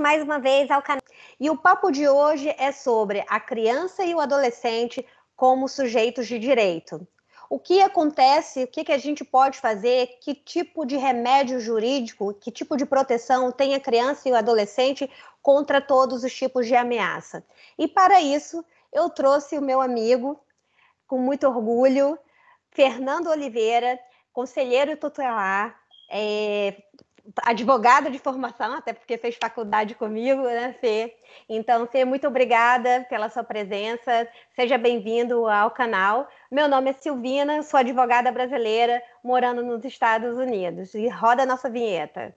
mais uma vez ao canal. E o papo de hoje é sobre a criança e o adolescente como sujeitos de direito. O que acontece, o que, que a gente pode fazer, que tipo de remédio jurídico, que tipo de proteção tem a criança e o adolescente contra todos os tipos de ameaça. E para isso, eu trouxe o meu amigo, com muito orgulho, Fernando Oliveira, conselheiro tutelar, é, advogada de formação, até porque fez faculdade comigo, né, Fê? Então, Fê, muito obrigada pela sua presença. Seja bem-vindo ao canal. Meu nome é Silvina, sou advogada brasileira morando nos Estados Unidos. E roda a nossa vinheta.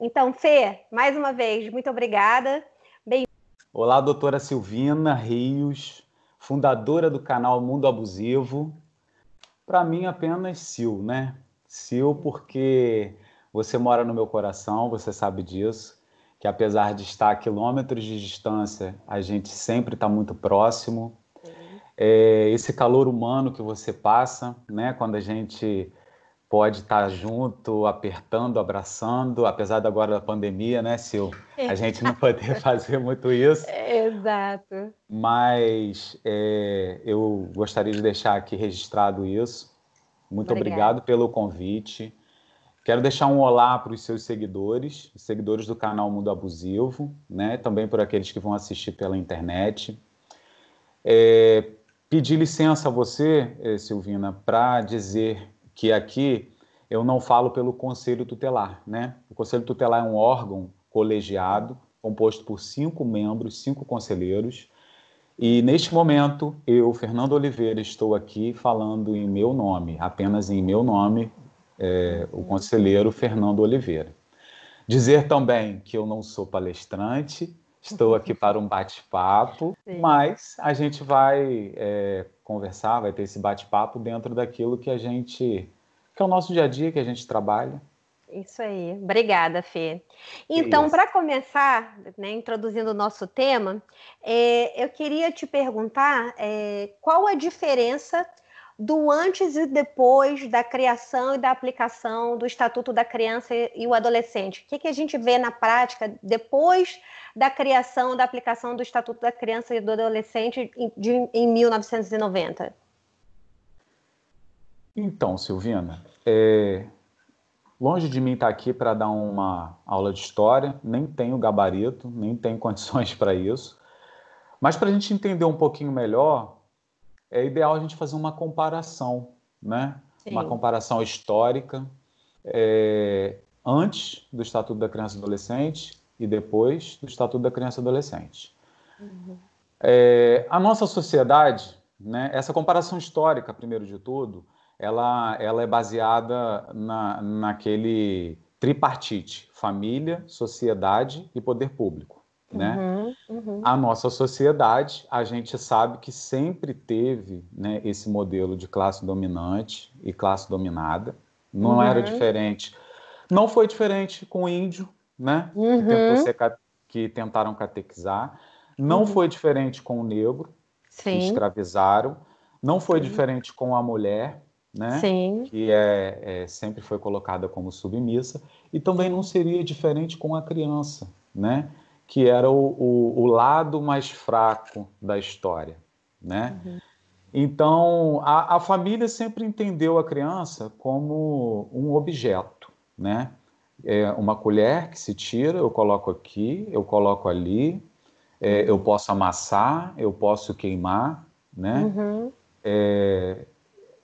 Então, Fê, mais uma vez, muito obrigada. Bem... Olá, doutora Silvina Rios, fundadora do canal Mundo Abusivo para mim, apenas Sil, né? Sil, porque você mora no meu coração, você sabe disso, que apesar de estar a quilômetros de distância, a gente sempre está muito próximo. É, esse calor humano que você passa, né? Quando a gente pode estar junto, apertando, abraçando, apesar de agora da pandemia, né, Sil? A é. gente não poder fazer muito isso. Exato. Mas é, eu gostaria de deixar aqui registrado isso. Muito Obrigada. obrigado pelo convite. Quero deixar um olá para os seus seguidores, seguidores do canal Mundo Abusivo, né? também por aqueles que vão assistir pela internet. É, pedir licença a você, eh, Silvina, para dizer que aqui eu não falo pelo conselho tutelar, né? O conselho tutelar é um órgão colegiado composto por cinco membros, cinco conselheiros. E neste momento, eu, Fernando Oliveira, estou aqui falando em meu nome, apenas em meu nome, é, o conselheiro Fernando Oliveira. Dizer também que eu não sou palestrante, estou aqui para um bate-papo, mas a gente vai é, conversar, vai ter esse bate-papo dentro daquilo que a gente, que é o nosso dia a dia, que a gente trabalha. Isso aí, obrigada, Fê. Então, para começar, né, introduzindo o nosso tema, é, eu queria te perguntar é, qual a diferença do antes e depois da criação e da aplicação do Estatuto da Criança e o Adolescente. O que, que a gente vê na prática depois da criação da aplicação do Estatuto da Criança e do Adolescente em, de, em 1990? Então, Silvina, é... longe de mim estar tá aqui para dar uma aula de história, nem tenho gabarito, nem tenho condições para isso. Mas para a gente entender um pouquinho melhor é ideal a gente fazer uma comparação, né? Sim. Uma comparação histórica é, antes do Estatuto da Criança e Adolescente e depois do Estatuto da Criança e Adolescente. Uhum. É, a nossa sociedade, né, essa comparação histórica, primeiro de tudo, ela, ela é baseada na, naquele tripartite: família, sociedade e poder público né? Uhum, uhum. A nossa sociedade, a gente sabe que sempre teve né, esse modelo de classe dominante e classe dominada. Não uhum. era diferente. Não foi diferente com o índio, né? Que, uhum. que tentaram catequizar. Não uhum. foi diferente com o negro, Sim. que escravizaram. Não foi Sim. diferente com a mulher, né? Sim. Que é, é, sempre foi colocada como submissa. E também não seria diferente com a criança, né? que era o, o, o lado mais fraco da história, né? Uhum. Então, a, a, família sempre entendeu a criança como um objeto, né? É uma colher que se tira, eu coloco aqui, eu coloco ali, é, uhum. eu posso amassar, eu posso queimar, né? Uhum. É,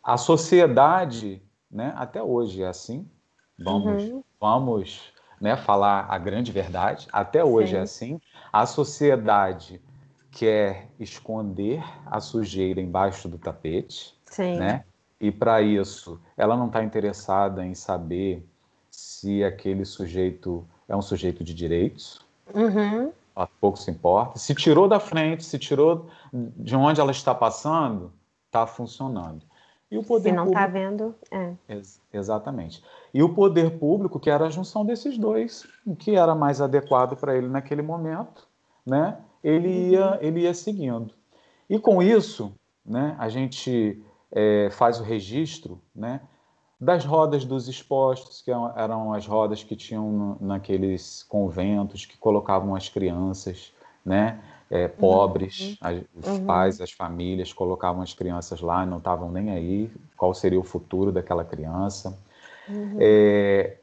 a sociedade, né, até hoje é assim, vamos, uhum. vamos né, falar a grande verdade. Até hoje é Sim. é assim. A sociedade quer esconder a sujeira embaixo do tapete, Sim. né? E para isso, ela não está interessada em saber se aquele sujeito é um sujeito de direitos. Uhum. pouco se importa. Se tirou da frente, se tirou de onde ela está passando, está funcionando. E o poder Se não está público... vendo. É. Ex exatamente. E o poder público, que era a junção desses dois, o que era mais adequado para ele naquele momento, né? ele, uhum. ia, ele ia seguindo. E com isso, né, a gente é, faz o registro né, das rodas dos expostos, que é, eram as rodas que tinham naqueles conventos que colocavam as crianças, né? é, pobres, uhum. as, os uhum. pais, as famílias colocavam as crianças lá e não estavam nem aí qual seria o futuro daquela criança. Uhum. É,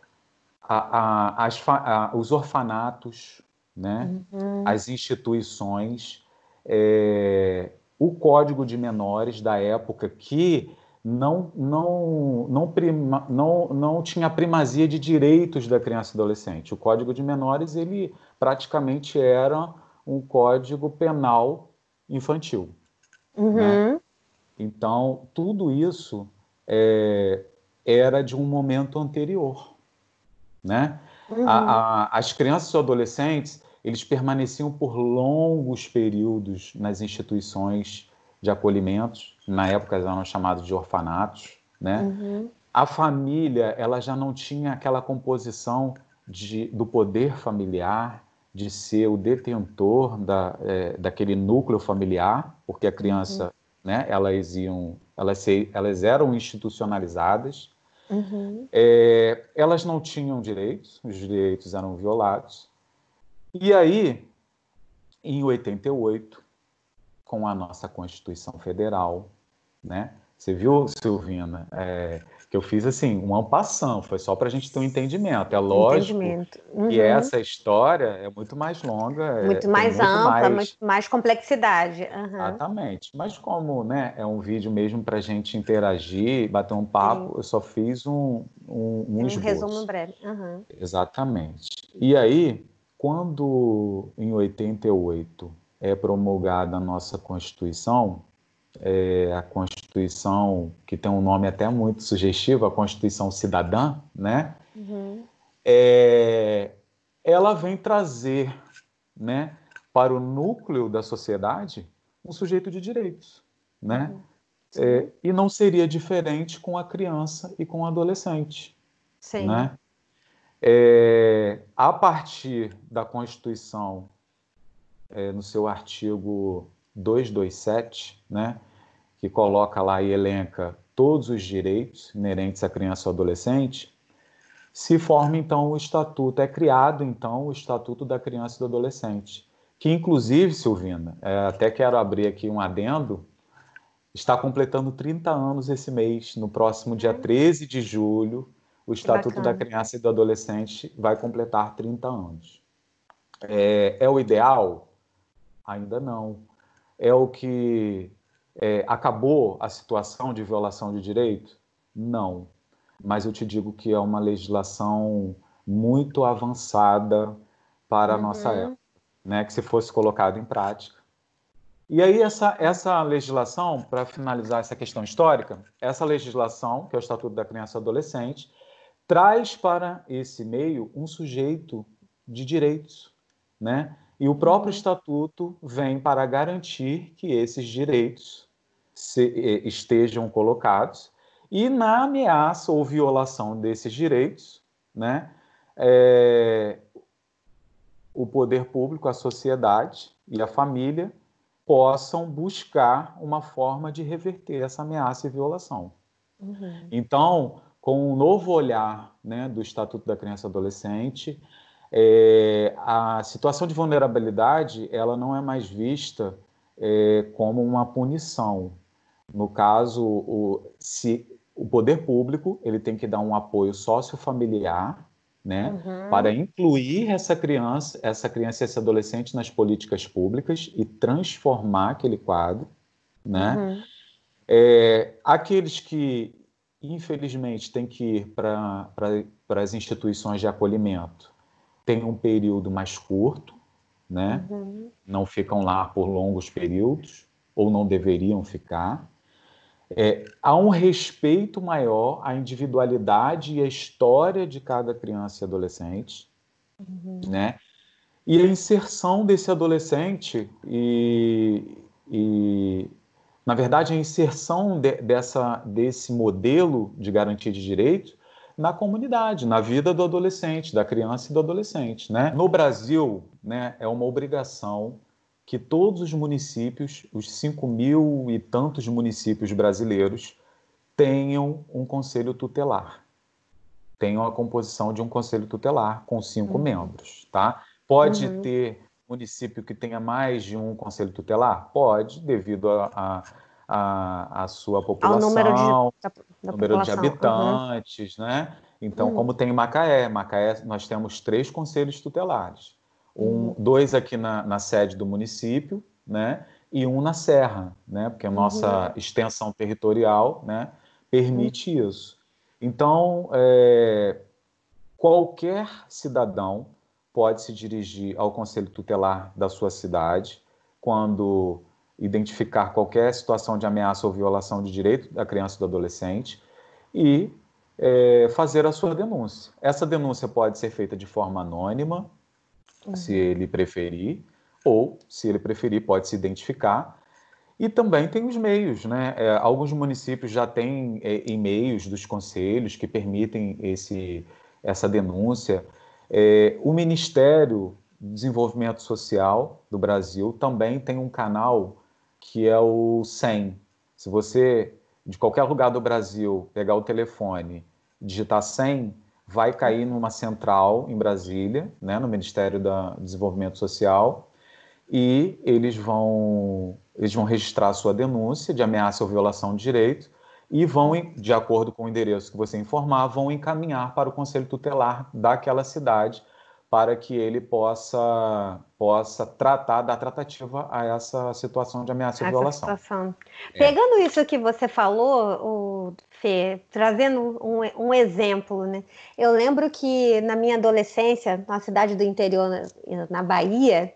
a, a, as, a, os orfanatos, né? Uhum. as instituições, é, o Código de Menores da época que não, não, não, prima, não, não tinha primazia de direitos da criança e adolescente. O Código de Menores ele praticamente era um código penal infantil. Né? Uhum. Né? Então, tudo isso é, era de um momento anterior. Né? Uhum. A, a, as crianças e adolescentes eles permaneciam por longos períodos nas instituições de acolhimentos, na época eram chamados de orfanatos, né? Uhum. A família, ela já não tinha aquela composição de, do poder familiar, de ser o detentor da, é, daquele núcleo familiar, porque a uhum. criança, uhum. né, elas iam, elas, elas eram institucionalizadas, uhum. é, elas não tinham direitos, os direitos eram violados. E aí, em 88, com a nossa Constituição Federal, né, você viu, Silvina, é, que eu fiz assim, uma ampação, foi só para a gente ter um entendimento. É lógico entendimento. Uhum. que essa história é muito mais longa. É, muito é, mais muito ampla, mais... mais complexidade. Uhum. Exatamente. Mas como né, é um vídeo mesmo para a gente interagir, bater um papo, Sim. eu só fiz um Um, um, um resumo breve. Uhum. Exatamente. E aí, quando em 88 é promulgada a nossa Constituição, é, a Constituição, que tem um nome até muito sugestivo, a Constituição Cidadã, né? Uhum. É, ela vem trazer né, para o núcleo da sociedade um sujeito de direitos, né? Uhum. É, e não seria diferente com a criança e com o adolescente, Sim. né? É, a partir da Constituição, é, no seu artigo 227, né, que coloca lá e elenca todos os direitos inerentes à criança ou adolescente, se forma então o estatuto, é criado então o estatuto da criança e do adolescente, que inclusive, Silvina, é, até quero abrir aqui um adendo, está completando 30 anos esse mês, no próximo dia 13 uhum. de julho, o Estatuto da Criança e do Adolescente vai completar 30 anos. É, é o ideal? Ainda não é o que é, acabou a situação de violação de direito? Não. Mas eu te digo que é uma legislação muito avançada para a nossa uhum. época, né? que se fosse colocada em prática. E aí, essa, essa legislação, para finalizar essa questão histórica, essa legislação, que é o Estatuto da Criança e Adolescente, traz para esse meio um sujeito de direitos, né? E o próprio estatuto vem para garantir que esses direitos se, estejam colocados e na ameaça ou violação desses direitos, né, é, o poder público, a sociedade e a família possam buscar uma forma de reverter essa ameaça e violação. Uhum. Então, com um novo olhar né, do Estatuto da Criança e Adolescente, é, a situação de vulnerabilidade ela não é mais vista é, como uma punição. No caso, o, se o poder público ele tem que dar um apoio sociofamiliar né, uhum. para incluir essa criança, essa criança e esse adolescente nas políticas públicas e transformar aquele quadro, né? Uhum. É, aqueles que infelizmente têm que ir para as instituições de acolhimento, tem um período mais curto, né? Uhum. Não ficam lá por longos períodos, ou não deveriam ficar. É, há um respeito maior à individualidade e à história de cada criança e adolescente, uhum. né? E a inserção desse adolescente e, e na verdade, a inserção de, dessa, desse modelo de garantia de direitos na comunidade, na vida do adolescente, da criança e do adolescente. Né? No Brasil, né, é uma obrigação que todos os municípios, os cinco mil e tantos municípios brasileiros, tenham um conselho tutelar. Tenham a composição de um conselho tutelar com cinco uhum. membros. Tá? Pode uhum. ter município que tenha mais de um conselho tutelar? Pode, devido a, a a, a sua população, ao número de, da, da número de habitantes, uhum. né? Então, uhum. como tem Macaé, Macaé nós temos três conselhos tutelares, um, uhum. dois aqui na, na sede do município, né? E um na Serra, né? Porque a uhum. nossa extensão territorial, né? Permite hum. isso. Então, é, qualquer cidadão pode se dirigir ao conselho tutelar da sua cidade quando identificar qualquer situação de ameaça ou violação de direito da criança e do adolescente e é, fazer a sua denúncia. Essa denúncia pode ser feita de forma anônima, uhum. se ele preferir, ou, se ele preferir, pode se identificar. E também tem os meios, né? É, alguns municípios já têm é, e-mails dos conselhos que permitem esse, essa denúncia. É, o Ministério do Desenvolvimento Social do Brasil também tem um canal que é o 100. Se você, de qualquer lugar do Brasil, pegar o telefone, digitar 100, vai cair numa central em Brasília, né, no Ministério do Desenvolvimento Social, e eles vão, eles vão registrar a sua denúncia de ameaça ou violação de direito e vão, de acordo com o endereço que você informar, vão encaminhar para o Conselho Tutelar daquela cidade para que ele possa, possa tratar, dar tratativa a essa situação de ameaça essa e violação. Situação. É. Pegando isso que você falou, o Fê, trazendo um, um, exemplo, né? eu lembro que na minha adolescência, na cidade do interior, na, Bahia,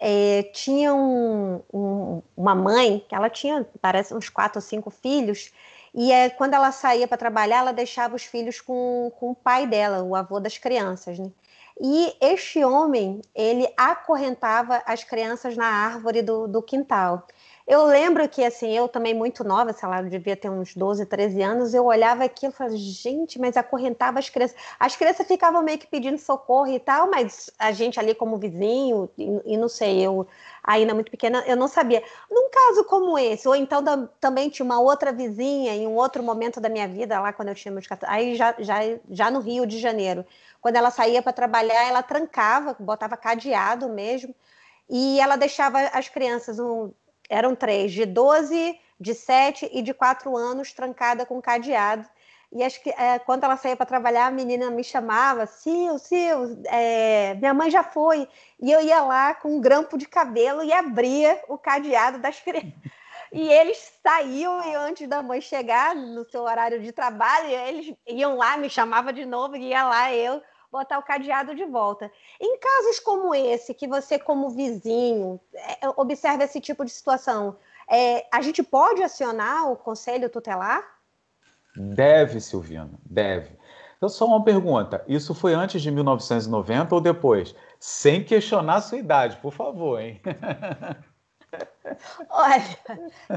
é, tinha um, um, uma mãe, que ela tinha, parece, uns quatro ou cinco filhos, e é, quando ela saía para trabalhar, ela deixava os filhos com, com o pai dela, o avô das crianças, né? E este homem, ele acorrentava as crianças na árvore do, do quintal. Eu lembro que, assim, eu também muito nova, sei lá, eu devia ter uns 12, 13 anos, eu olhava aquilo e falava, gente, mas acorrentava as crianças. As crianças ficavam meio que pedindo socorro e tal, mas a gente ali como vizinho, e, e não sei, eu ainda muito pequena, eu não sabia. Num caso como esse, ou então da, também tinha uma outra vizinha em um outro momento da minha vida, lá quando eu tinha meus 14, aí já, já, já no Rio de Janeiro, quando ela saía para trabalhar, ela trancava, botava cadeado mesmo, e ela deixava as crianças um eram três, de 12, de 7 e de 4 anos, trancada com cadeado. E acho que é, quando ela saía para trabalhar, a menina me chamava, Sil, Sil, é, minha mãe já foi. E eu ia lá com um grampo de cabelo e abria o cadeado das crianças. E eles saíam e antes da mãe chegar no seu horário de trabalho, eles iam lá, me chamava de novo, e ia lá eu botar o cadeado de volta. Em casos como esse, que você, como vizinho, é, observa esse tipo de situação, é, a gente pode acionar o conselho tutelar? Deve, Silvina, deve. Então, só uma pergunta: isso foi antes de 1990 ou depois? Sem questionar a sua idade, por favor, hein? Olha,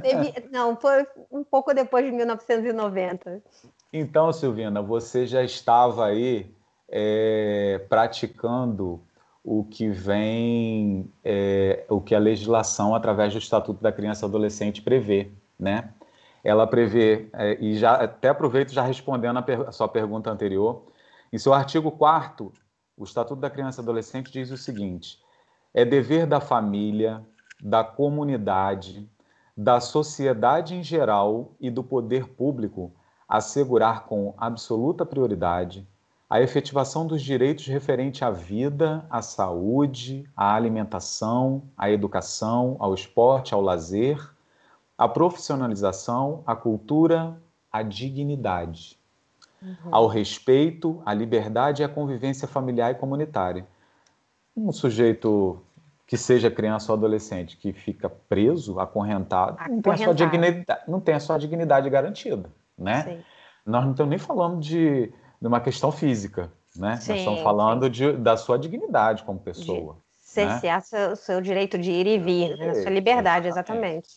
teve... não, foi um pouco depois de 1990. Então, Silvina, você já estava aí é, praticando o que vem, é, o que a legislação, através do Estatuto da Criança e Adolescente, prevê, né? Ela prevê, é, e já até aproveito já respondendo a, per a sua pergunta anterior, em seu artigo 4 o Estatuto da Criança e Adolescente diz o seguinte, é dever da família, da comunidade, da sociedade em geral e do poder público assegurar com absoluta prioridade a efetivação dos direitos referente à vida, à saúde, à alimentação, à educação, ao esporte, ao lazer, à profissionalização, à cultura, à dignidade, uhum. ao respeito, à liberdade e à convivência familiar e comunitária. Um sujeito que seja criança ou adolescente que fica preso, acorrentado, acorrentado. Não, tem a sua dignidade, não tem a sua dignidade garantida, né? Sim. Nós não estamos nem falando de numa questão física, né? Sim, Nós estamos falando de, da sua dignidade como pessoa. De né? cercear seu, seu direito de ir e vir, né? sua liberdade, exatamente.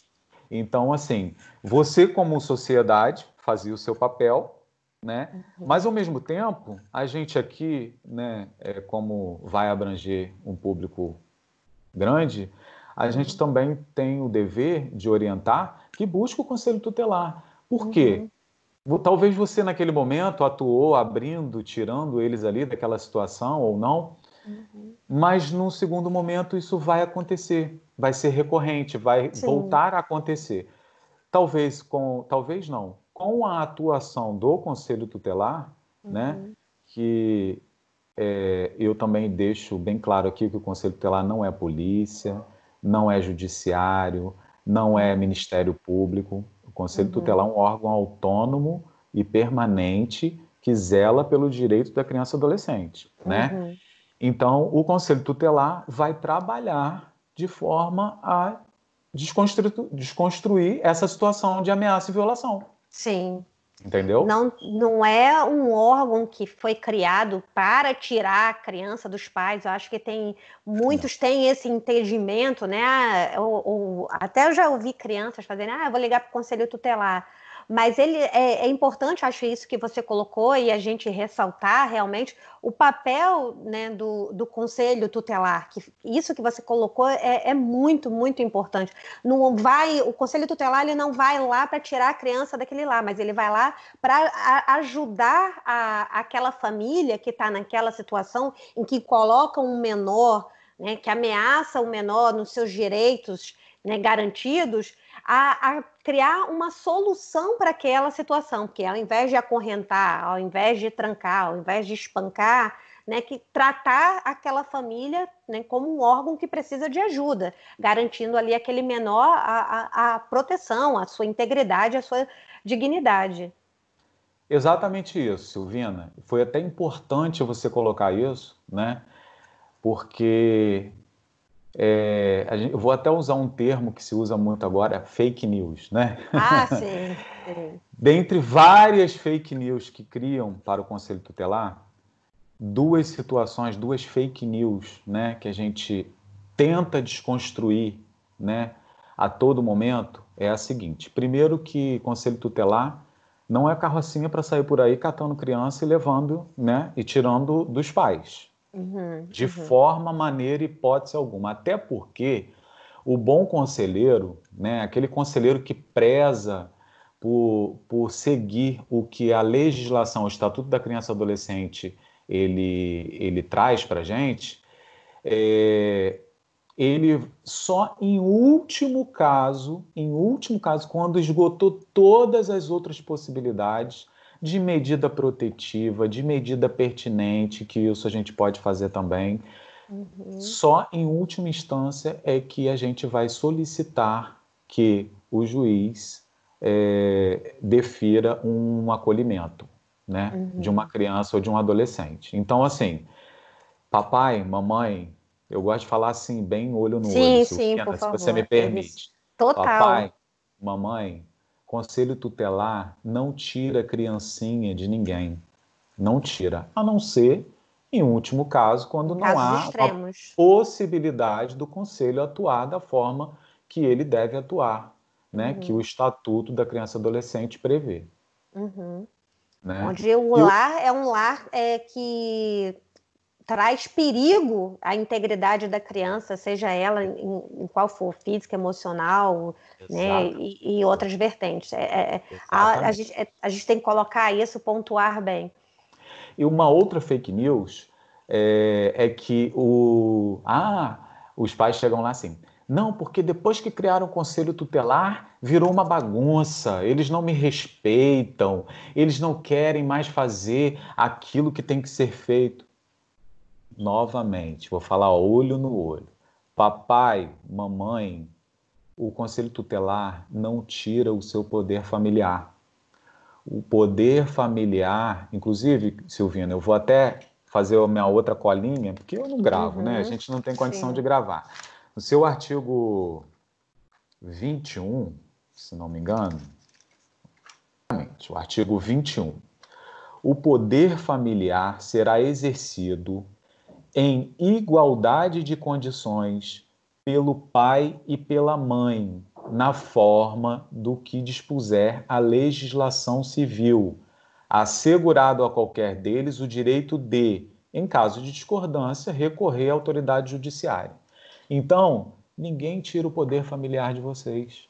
Então, assim, você como sociedade fazia o seu papel, né? Uhum. Mas ao mesmo tempo, a gente aqui, né, é, como vai abranger um público grande, a gente uhum. também tem o dever de orientar que busca o conselho tutelar. Por quê? Uhum. Talvez você, naquele momento, atuou abrindo, tirando eles ali daquela situação ou não, uhum. mas num segundo momento isso vai acontecer, vai ser recorrente, vai Sim. voltar a acontecer. Talvez com, talvez não, com a atuação do Conselho Tutelar, né, uhum. né, que é, eu também deixo bem claro aqui que o Conselho Tutelar não é polícia, não é judiciário, não é Ministério Público. O Conselho uhum. Tutelar é um órgão autônomo e permanente que zela pelo direito da criança e adolescente, né? Uhum. Então, o Conselho Tutelar vai trabalhar de forma a desconstruir essa situação de ameaça e violação. Sim. Entendeu? Não, não é um órgão que foi criado para tirar a criança dos pais. Eu acho que tem muitos têm esse entendimento, né? Ou, ah, ou, até eu já ouvi crianças fazerem, ah, eu vou ligar para o conselho tutelar mas ele é, é, importante, acho isso que você colocou e a gente ressaltar realmente o papel né, do, do conselho tutelar. Que isso que você colocou é, é, muito, muito importante. Não vai, o conselho tutelar ele não vai lá para tirar a criança daquele lá, mas ele vai lá para ajudar a, aquela família que está naquela situação em que coloca um menor, né, que ameaça o menor nos seus direitos né, garantidos a, a criar uma solução para aquela situação, porque ao invés de acorrentar, ao invés de trancar, ao invés de espancar, né, que tratar aquela família né, como um órgão que precisa de ajuda, garantindo ali aquele menor a, a, a proteção, a sua integridade, a sua dignidade. Exatamente isso, Silvina. Foi até importante você colocar isso, né? Porque é, gente, eu vou até usar um termo que se usa muito agora, fake news, né? Ah, sim. sim. Dentre várias fake news que criam para o Conselho Tutelar, duas situações, duas fake news, né, que a gente tenta desconstruir, né, a todo momento é a seguinte: primeiro que Conselho Tutelar não é carrocinha para sair por aí catando criança e levando, né, e tirando dos pais. Uhum, de uhum. forma, maneira, hipótese alguma. Até porque o bom conselheiro, né, aquele conselheiro que preza por, por seguir o que a legislação, o Estatuto da Criança e Adolescente, ele, ele traz para a gente, é, ele só em último caso, em último caso, quando esgotou todas as outras possibilidades, de medida protetiva, de medida pertinente, que isso a gente pode fazer também. Uhum. Só em última instância é que a gente vai solicitar que o juiz é, defira um acolhimento né, uhum. de uma uhum. criança ou de um adolescente. Então, assim, papai, mamãe, eu gosto de falar assim, bem olho no sim, olho, sim, Silvana, se você me permite. Total. Papai, mamãe, Conselho tutelar não tira criancinha de ninguém. Não tira. A não ser, em último caso, quando não Casos há a possibilidade do conselho atuar da forma que ele deve atuar, né? Uhum. Que o Estatuto da Criança e Adolescente prevê. Uhum. Né? Onde o lar eu... é um lar é, que traz perigo à integridade da criança, seja ela em, em qual for, física, emocional, né, e, e, outras vertentes. É, é, é a, a, gente, é, a, gente, tem que colocar isso, pontuar bem. E uma outra fake news é, é que o ah, os pais chegam lá assim, não, porque depois que criaram o conselho tutelar, virou uma bagunça. Eles não me respeitam, eles não querem mais fazer aquilo que tem que ser feito novamente, vou falar olho no olho. Papai, mamãe, o conselho tutelar não tira o seu poder familiar. O poder familiar, inclusive, Silvina, eu vou até fazer a minha outra colinha, porque eu não gravo, né? uhum. né? A gente não tem condição Sim. de gravar. No seu artigo 21, se não me engano, o artigo 21, o poder familiar será exercido em igualdade de condições pelo pai e pela mãe, na forma do que dispuser a legislação civil, assegurado a qualquer deles o direito de, em caso de discordância, recorrer à autoridade judiciária. Então, ninguém tira o poder familiar de vocês.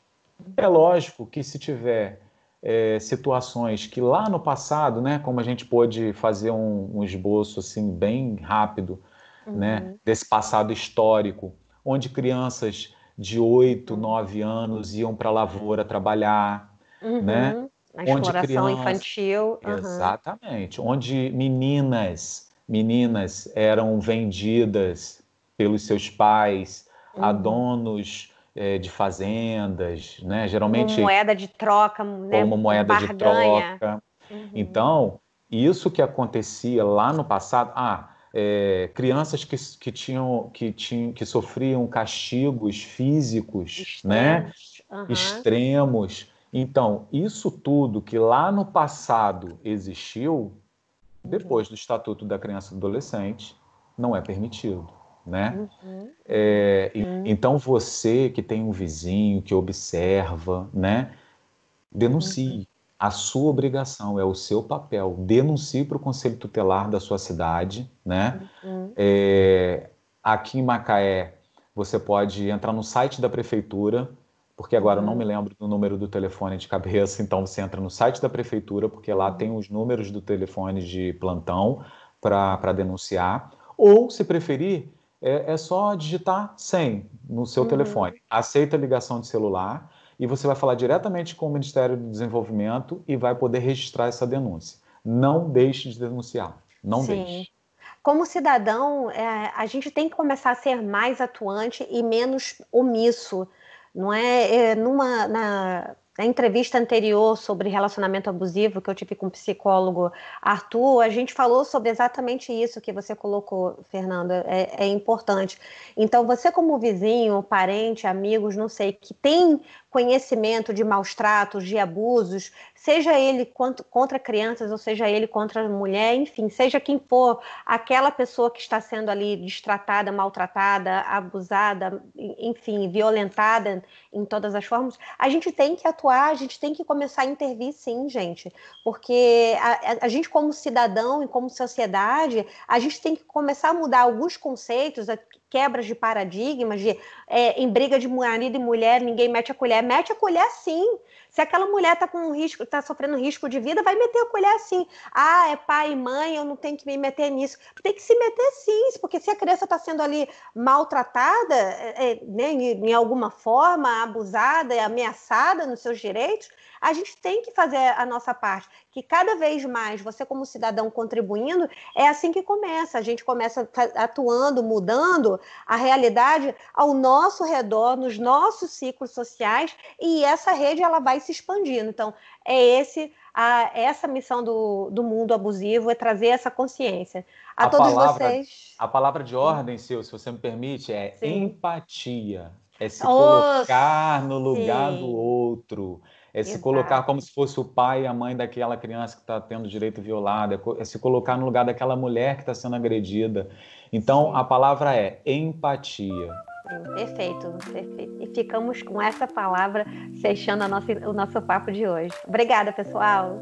É lógico que se tiver é, situações que lá no passado, né, como a gente pôde fazer um, um esboço assim bem rápido, né, uhum. né, desse passado histórico, onde crianças de 8, 9 anos iam para a lavoura trabalhar, uhum. né? A onde exploração infantil. Uhum. Exatamente. Onde meninas, meninas eram vendidas pelos seus pais uhum. a donos é, de fazendas, né? Geralmente. Como moeda de troca, né? Como moeda Barganha. de troca. Uhum. Então, isso que acontecia lá no passado. Ah, é, crianças que, que, tinham, que, tinham, que sofriam castigos físicos, né? extremos. né? Uhum. Extremos. Então, isso tudo que lá no passado existiu, uhum. depois do Estatuto da Criança e do Adolescente, não é permitido. Né? Uhum. É, uhum. Então, você que tem um vizinho que observa, né? denuncie. Uhum a sua obrigação, é o seu papel. Denuncie para o Conselho Tutelar da sua cidade, né? Uhum. É, aqui em Macaé, você pode entrar no site da prefeitura, porque agora uhum. eu não me uhum. lembro do número do telefone de cabeça, então você entra no site da prefeitura, porque lá tem uhum. os números do telefone de plantão para denunciar. Ou, se preferir, é, é, só digitar 100 no seu uhum. telefone. Aceita ligação de celular e você vai falar diretamente com o Ministério do Desenvolvimento e vai poder registrar essa denúncia. Não deixe de denunciar. Não Sim. deixe. Como cidadão, é, a gente tem que começar a ser mais atuante e menos omisso. Não é, é numa, na, na entrevista anterior sobre relacionamento abusivo que eu tive com o psicólogo Arthur, a gente falou sobre exatamente isso que você colocou, Fernanda. É, é importante. Então, você, como vizinho, parente, amigos, não sei, que tem conhecimento de maus tratos, de abusos, seja ele contra crianças, ou seja ele contra mulher, enfim, seja quem for, aquela pessoa que está sendo ali destratada, maltratada, abusada, enfim, violentada em todas as formas, a gente tem que atuar, a gente tem que começar a intervir, sim, gente, porque a, a gente, como cidadão e como sociedade, a gente tem que começar a mudar alguns conceitos, quebras de paradigmas, de é, em briga de marido e mulher, ninguém mete a colher. Mete a colher sim. Se aquela mulher está com um risco, tá sofrendo risco de vida, vai meter a colher sim. Ah, é pai e mãe, eu não tenho que me meter nisso. Tem que se meter sim, porque se a criança está sendo ali maltratada, é, é, né, em, em alguma forma, abusada, ameaçada nos seus direitos, a gente tem que fazer a nossa parte, que cada vez mais você como cidadão contribuindo, é assim que começa, a gente começa tá, atuando, mudando a realidade ao nosso redor, nos nossos ciclos sociais, e essa rede ela vai se expandindo. Então, é esse a, essa missão do, do mundo abusivo é trazer essa consciência a, a todos palavra, vocês. A palavra de ordem, seu, se você me permite, é Sim. empatia. É se oh, colocar no lugar sim. do outro é se colocar como se fosse o pai e a mãe daquela criança que está tendo direito violado, é, é se colocar no lugar daquela mulher que está sendo agredida. Então, Sim. a palavra é empatia. Sim, perfeito, perfeito. E ficamos com essa palavra fechando nossa, o nosso papo de hoje. Obrigada, pessoal.